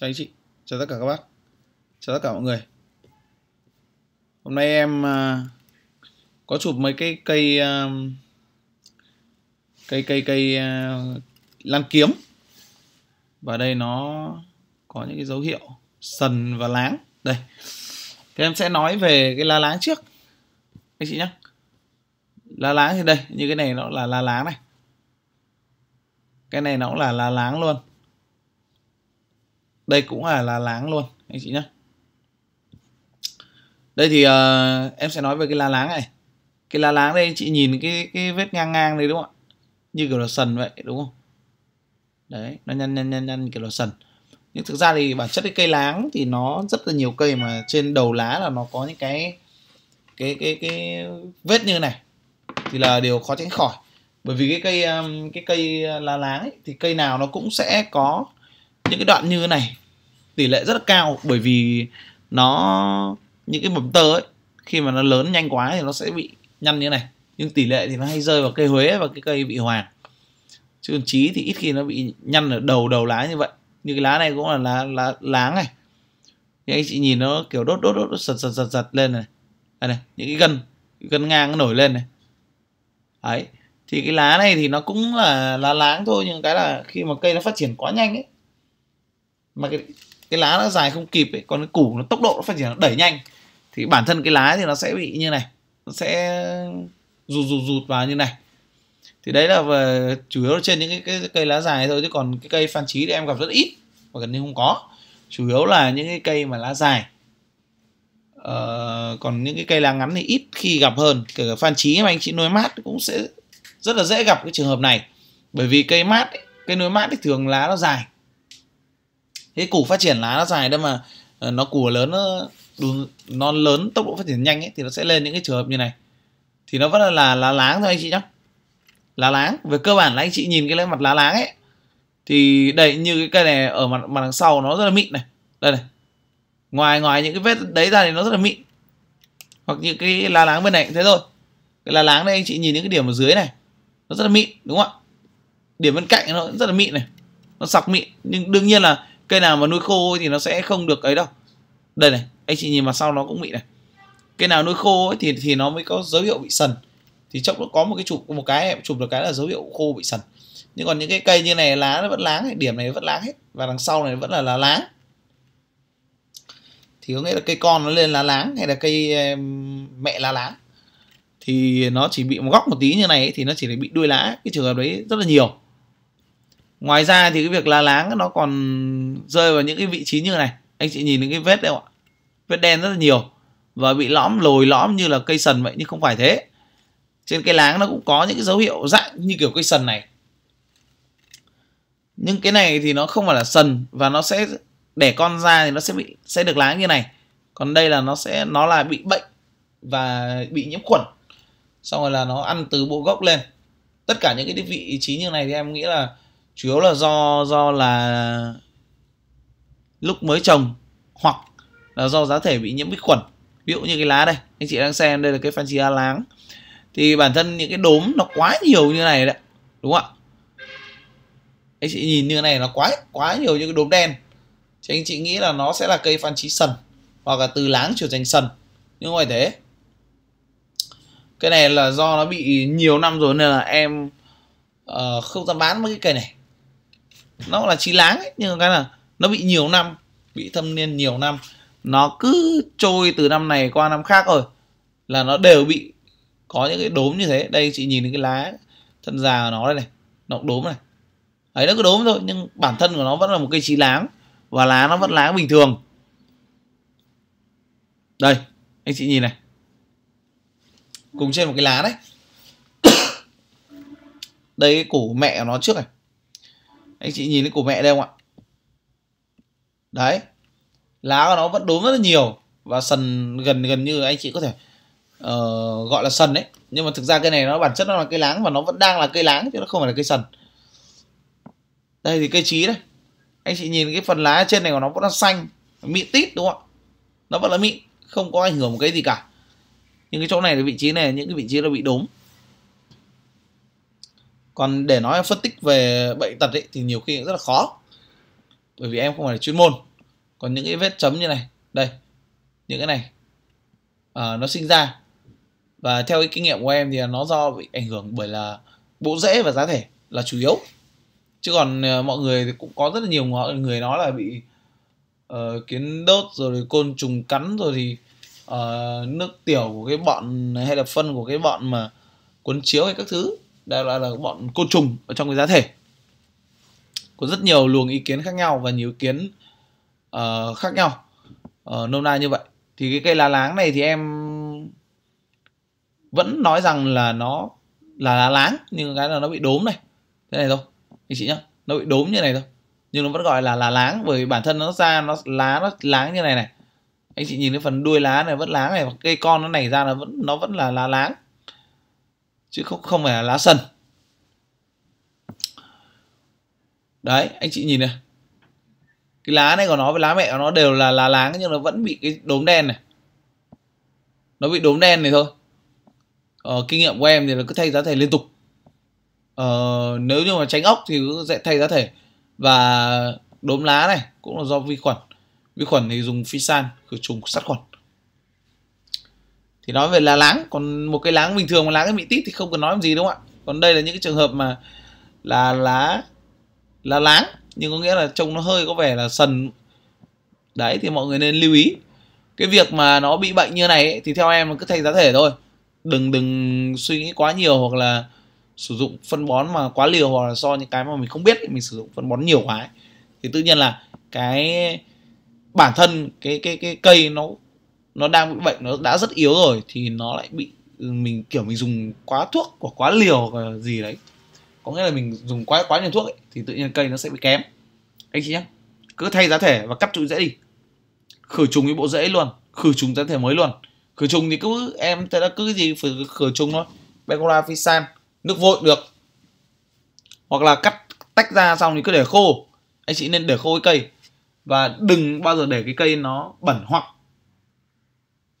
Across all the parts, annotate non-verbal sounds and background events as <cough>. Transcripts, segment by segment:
chào anh chị chào tất cả các bác chào tất cả mọi người hôm nay em à, có chụp mấy cái cây à, cây cây cây à, lan kiếm và đây nó có những cái dấu hiệu sần và láng đây thì em sẽ nói về cái lá láng trước anh chị nhé lá láng thì đây như cái này nó là lá láng này cái này nó cũng là lá láng luôn đây cũng là là láng luôn anh chị nhé đây thì uh, em sẽ nói về cái lá láng này cái lá láng đây chị nhìn cái cái vết ngang ngang đấy đúng không ạ như kiểu là sần vậy đúng không đấy nó nhăn nhăn nhăn nhăn kiểu là sần nhưng thực ra thì bản chất cái cây láng thì nó rất là nhiều cây mà trên đầu lá là nó có những cái cái cái cái vết như này thì là điều khó tránh khỏi bởi vì cái cây cái cây ờ, lá láng ấy, thì cây nào nó cũng sẽ có những cái đoạn như thế này tỷ lệ rất là cao bởi vì nó những cái mầm tơ ấy khi mà nó lớn nhanh quá thì nó sẽ bị nhăn như thế này nhưng tỷ lệ thì nó hay rơi vào cây huế và cái cây vị hoàng chứ còn trí thì ít khi nó bị nhăn ở đầu đầu lá như vậy như cái lá này cũng là lá lá láng này thì anh chị nhìn nó kiểu đốt đốt đốt, đốt sật sật sật sật lên này à này những cái gân gân ngang nó nổi lên này ấy thì cái lá này thì nó cũng là lá láng thôi nhưng cái là khi mà cây nó phát triển quá nhanh ấy mà cái cái lá nó dài không kịp ấy còn cái củ nó tốc độ nó phát triển nó đẩy nhanh thì bản thân cái lá thì nó sẽ bị như này nó sẽ rụt rụt rụt vào như này thì đấy là về chủ yếu trên những cái, cái, cái cây lá dài thôi chứ còn cái cây phan trí thì em gặp rất ít và gần như không có chủ yếu là những cái cây mà lá dài ờ, còn những cái cây lá ngắn thì ít khi gặp hơn kể cả phan trí mà anh chị nuôi mát cũng sẽ rất là dễ gặp cái trường hợp này bởi vì cây mát ấy, cây nuôi mát thì thường lá nó dài cái củ phát triển lá nó dài đâu mà ờ, nó củ lớn nó nó lớn tốc độ phát triển nhanh ấy thì nó sẽ lên những cái trường hợp như này thì nó vẫn là, là lá láng thôi anh chị nhá lá láng về cơ bản là anh chị nhìn cái mặt lá láng ấy thì đây như cái cây này ở mặt mặt đằng sau nó rất là mịn này đây này ngoài ngoài những cái vết đấy ra thì nó rất là mịn hoặc như cái lá láng bên này cũng thế thôi cái lá láng đây anh chị nhìn những cái điểm ở dưới này nó rất là mịn đúng không ạ điểm bên cạnh nó rất là mịn này nó sọc mịn nhưng đương nhiên là cây nào mà nuôi khô thì nó sẽ không được ấy đâu đây này anh chị nhìn vào sau nó cũng bị này cây nào nuôi khô ấy thì thì nó mới có dấu hiệu bị sần thì chốc nó có một cái chụp một cái chụp được cái là dấu hiệu khô bị sần nhưng còn những cái cây như này lá nó vẫn láng điểm này vẫn láng hết và đằng sau này vẫn là lá láng thì có nghĩa là cây con nó lên lá láng hay là cây mẹ lá láng thì nó chỉ bị một góc một tí như này ấy, thì nó chỉ bị đuôi lá cái trường hợp đấy rất là nhiều ngoài ra thì cái việc lá láng nó còn rơi vào những cái vị trí như này anh chị nhìn những cái vết đây ạ vết đen rất là nhiều và bị lõm lồi lõm như là cây sần vậy nhưng không phải thế trên cây láng nó cũng có những cái dấu hiệu dạng như kiểu cây sần này nhưng cái này thì nó không phải là sần và nó sẽ để con ra thì nó sẽ bị sẽ được láng như này còn đây là nó sẽ nó là bị bệnh và bị nhiễm khuẩn xong rồi là nó ăn từ bộ gốc lên tất cả những cái vị trí như này thì em nghĩ là chủ yếu là do do là lúc mới trồng hoặc là do giá thể bị nhiễm vi khuẩn ví dụ như cái lá đây anh chị đang xem đây là cái phan fancy láng thì bản thân những cái đốm nó quá nhiều như này đấy đúng không ạ anh chị nhìn như này nó quá quá nhiều những cái đốm đen thì anh chị nghĩ là nó sẽ là cây phan chí sần hoặc là từ láng chuyển thành sần nhưng ngoài thế cái này là do nó bị nhiều năm rồi nên là em uh, không dám bán mấy cái cây này nó là trí láng ấy nhưng cái là nó bị nhiều năm bị thâm niên nhiều năm nó cứ trôi từ năm này qua năm khác rồi là nó đều bị có những cái đốm như thế đây chị nhìn thấy cái lá thân già của nó đây này nó đốm này ấy nó cứ đốm thôi nhưng bản thân của nó vẫn là một cây trí láng và lá nó vẫn láng bình thường đây anh chị nhìn này cùng trên một cái lá đấy <coughs> đây cái củ mẹ của nó trước này anh chị nhìn thấy của mẹ đây không ạ đấy lá của nó vẫn đốm rất là nhiều và sần gần gần như anh chị có thể uh, gọi là sần đấy nhưng mà thực ra cây này nó bản chất nó là cây láng và nó vẫn đang là cây láng chứ nó không phải là cây sần đây thì cây trí đây anh chị nhìn cái phần lá trên này của nó vẫn là xanh mịn tít đúng không ạ nó vẫn là mịn không có ảnh hưởng một cái gì cả nhưng cái chỗ này là vị trí này những cái vị trí là bị đốm còn để nói phân tích về bệnh tật ấy, thì nhiều khi rất là khó bởi vì em không phải là chuyên môn còn những cái vết chấm như này đây những cái này à, nó sinh ra và theo cái kinh nghiệm của em thì nó do bị ảnh hưởng bởi là bộ rễ và giá thể là chủ yếu chứ còn ờ, mọi người thì cũng có rất là nhiều người nói là bị uh, kiến đốt rồi côn trùng cắn rồi thì uh, nước tiểu của cái bọn hay là phân của cái bọn mà cuốn chiếu hay các thứ đó là, là bọn côn trùng ở trong cái giá thể có rất nhiều luồng ý kiến khác nhau và nhiều ý kiến uh, khác nhau uh, nôm na như vậy thì cái cây lá láng này thì em vẫn nói rằng là nó là lá láng nhưng cái là nó bị đốm này thế này thôi anh chị nhá nó bị đốm như này thôi nhưng nó vẫn gọi là lá láng bởi bản thân nó ra nó lá nó láng như này này anh chị nhìn cái phần đuôi lá này vẫn láng này cây con nó nảy ra là vẫn nó vẫn là lá láng chứ không không phải là lá sân đấy anh chị nhìn này cái lá này của nó với lá mẹ của nó đều là lá láng nhưng nó vẫn bị cái đốm đen này nó bị đốm đen này thôi ờ, kinh nghiệm của em thì là cứ thay giá thể liên tục ờ, nếu như mà tránh ốc thì cứ sẽ thay giá thể và đốm lá này cũng là do vi khuẩn vi khuẩn thì dùng phi san khử trùng sát khuẩn thì nói về là láng còn một cái láng bình thường mà láng cái bị tít thì không cần nói làm gì đúng không ạ còn đây là những cái trường hợp mà là lá là láng nhưng có nghĩa là trông nó hơi có vẻ là sần đấy thì mọi người nên lưu ý cái việc mà nó bị bệnh như này ấy, thì theo em cứ thay giá thể thôi đừng đừng suy nghĩ quá nhiều hoặc là sử dụng phân bón mà quá liều hoặc là so những cái mà mình không biết mình sử dụng phân bón nhiều quá ấy. thì tự nhiên là cái bản thân cái cái cái cây nó nó đang bị bệnh nó đã rất yếu rồi thì nó lại bị mình kiểu mình dùng quá thuốc hoặc quá liều và gì đấy có nghĩa là mình dùng quá quá nhiều thuốc ấy, thì tự nhiên cây nó sẽ bị kém anh chị nhé cứ thay giá thể và cắt trụ rễ đi khử trùng với bộ rễ luôn khử trùng giá thể mới luôn khử trùng thì cứ em thấy là cứ gì phải khử trùng thôi Bengola Fisan nước vội được hoặc là cắt tách ra xong thì cứ để khô anh chị nên để khô cái cây và đừng bao giờ để cái cây nó bẩn hoặc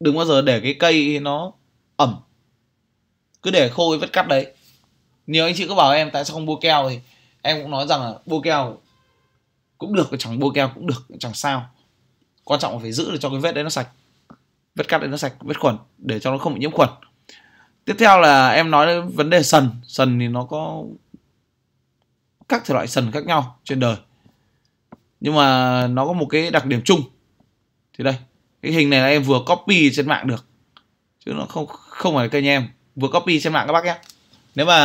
đừng bao giờ để cái cây nó ẩm cứ để khô cái vết cắt đấy nhiều anh chị cứ bảo em tại sao không bôi keo thì em cũng nói rằng là bôi keo cũng được chẳng bôi keo cũng được chẳng sao quan trọng là phải giữ để cho cái vết đấy nó sạch vết cắt đấy nó sạch vết khuẩn để cho nó không bị nhiễm khuẩn tiếp theo là em nói đến vấn đề sần sần thì nó có các thể loại sần khác nhau trên đời nhưng mà nó có một cái đặc điểm chung thì đây cái hình này là em vừa copy trên mạng được chứ nó không không phải kênh em vừa copy trên mạng các bác nhé nếu mà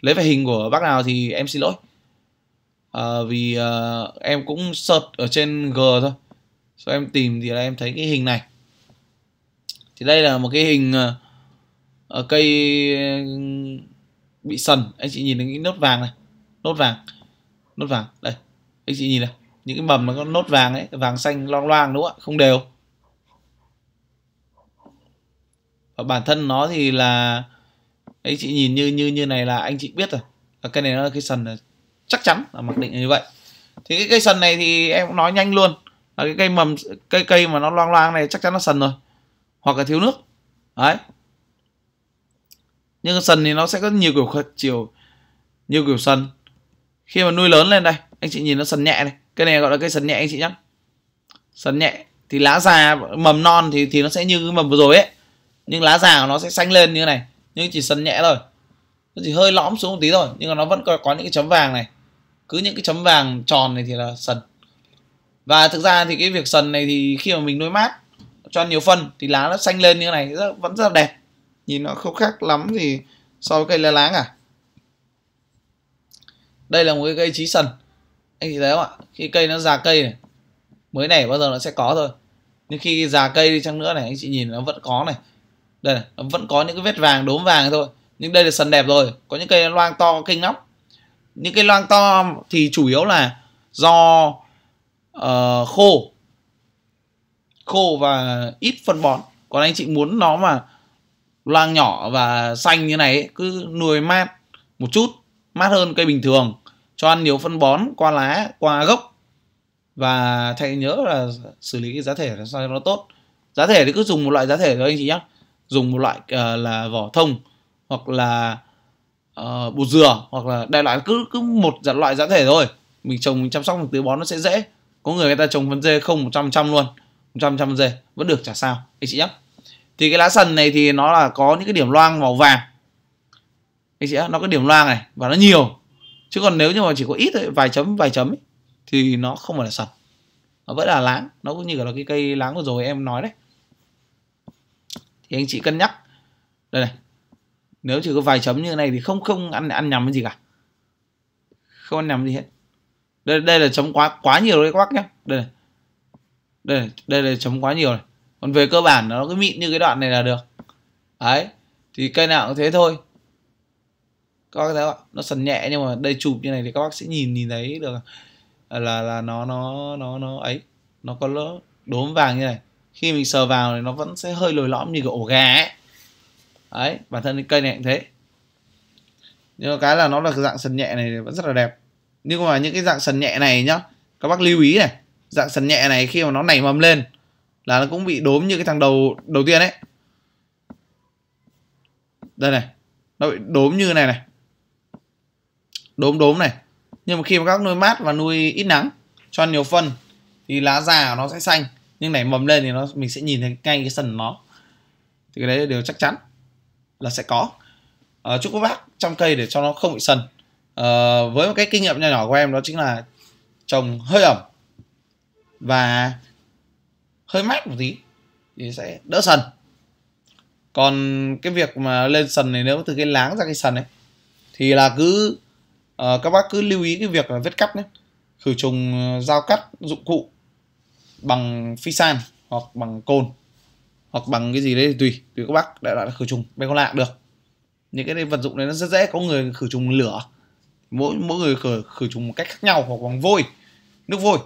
lấy về hình của bác nào thì em xin lỗi à, vì à, em cũng search ở trên g thôi sau em tìm thì là em thấy cái hình này thì đây là một cái hình ở ờ, cây bị sần anh chị nhìn thấy cái nốt vàng này nốt vàng nốt vàng đây anh chị nhìn này những cái mầm nó có nốt vàng ấy vàng xanh loang loang đúng không ạ không đều và bản thân nó thì là anh chị nhìn như như như này là anh chị biết rồi và cái này nó là cây sần chắc chắn là mặc định như vậy thì cái cây sần này thì em cũng nói nhanh luôn là cái cây mầm cây cây mà nó loang loang này chắc chắn nó sần rồi hoặc là thiếu nước đấy nhưng sần thì nó sẽ có nhiều kiểu chiều nhiều kiểu sần khi mà nuôi lớn lên đây anh chị nhìn nó sần nhẹ này cái này gọi là cây sần nhẹ anh chị nhé sần nhẹ thì lá già mầm non thì thì nó sẽ như cái mầm vừa rồi ấy nhưng lá già của nó sẽ xanh lên như này nhưng chỉ sần nhẹ thôi nó chỉ hơi lõm xuống một tí thôi nhưng mà nó vẫn có, có những cái chấm vàng này cứ những cái chấm vàng tròn này thì là sần và thực ra thì cái việc sần này thì khi mà mình nuôi mát cho nhiều phân thì lá nó xanh lên như này rất, vẫn rất là đẹp nhìn nó không khác lắm thì so với cây lá lá cả à. đây là một cái cây trí sần anh chị thấy không ạ khi cây nó già cây này mới nảy bao giờ nó sẽ có thôi nhưng khi già cây đi chăng nữa này anh chị nhìn nó vẫn có này đây này, vẫn có những cái vết vàng đốm vàng thôi nhưng đây là sần đẹp rồi có những cây loang to kinh lắm những cây loang to thì chủ yếu là do uh, khô khô và ít phân bón còn anh chị muốn nó mà loang nhỏ và xanh như này cứ nuôi mát một chút mát hơn cây bình thường cho ăn nhiều phân bón qua lá qua gốc và thầy nhớ là xử lý cái giá thể làm sao cho nó tốt giá thể thì cứ dùng một loại giá thể thôi anh chị nhé dùng một loại uh, là vỏ thông hoặc là uh, bột dừa hoặc là đại loại cứ cứ một dạng loại giã thể thôi mình trồng mình chăm sóc mình tưới bón nó sẽ dễ có người người ta trồng phân dê không 100 trăm luôn 100 trăm dê vẫn được chả sao anh chị nhé thì cái lá sần này thì nó là có những cái điểm loang màu vàng anh chị nhé nó có điểm loang này và nó nhiều chứ còn nếu như mà chỉ có ít thôi, vài chấm vài chấm ấy, thì nó không phải là sần nó vẫn là láng nó cũng như là cái cây láng vừa rồi em nói đấy thì anh chị cân nhắc đây này nếu chỉ có vài chấm như thế này thì không không ăn ăn nhầm cái gì cả không ăn nhầm gì hết đây đây là chấm quá quá nhiều đấy các bác nhé đây này. đây đây là chấm quá nhiều này còn về cơ bản nó cứ mịn như cái đoạn này là được đấy thì cây nào cũng thế thôi các bác thấy không nó sần nhẹ nhưng mà đây chụp như này thì các bác sẽ nhìn nhìn thấy được là là nó nó nó nó ấy nó có lỗ đốm vàng như này khi mình sờ vào thì nó vẫn sẽ hơi lồi lõm như cái ổ gà ấy đấy bản thân cái cây này cũng thế nhưng mà cái là nó là cái dạng sần nhẹ này vẫn rất là đẹp nhưng mà những cái dạng sần nhẹ này nhá các bác lưu ý này dạng sần nhẹ này khi mà nó nảy mầm lên là nó cũng bị đốm như cái thằng đầu đầu tiên ấy đây này nó bị đốm như này này đốm đốm này nhưng mà khi mà các nuôi mát và nuôi ít nắng cho nhiều phân thì lá già nó sẽ xanh nhưng này bấm lên thì nó mình sẽ nhìn thấy ngay cái sần nó thì cái đấy là điều chắc chắn là sẽ có à, chúc các bác trong cây để cho nó không bị sần à, với một cái kinh nghiệm nhỏ nhỏ của em đó chính là trồng hơi ẩm và hơi mát một tí thì sẽ đỡ sần còn cái việc mà lên sần này nếu từ cái láng ra cái sần ấy thì là cứ uh, các bác cứ lưu ý cái việc là vết cắt nhé khử trùng dao cắt dụng cụ bằng phi san hoặc bằng côn hoặc bằng cái gì đấy thì tùy tùy các bác đại loại là khử trùng bên con lạ được những cái vật dụng này nó rất dễ có người khử trùng lửa mỗi mỗi người khử khử trùng một cách khác nhau hoặc bằng vôi nước vôi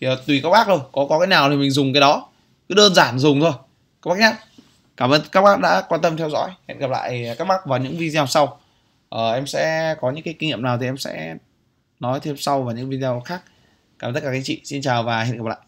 thì uh, tùy các bác thôi có có cái nào thì mình dùng cái đó cứ đơn giản dùng thôi các bác nhé cảm ơn các bác đã quan tâm theo dõi hẹn gặp lại các bác vào những video sau ờ, em sẽ có những cái kinh nghiệm nào thì em sẽ nói thêm sau vào những video khác cảm ơn tất cả các anh chị xin chào và hẹn gặp lại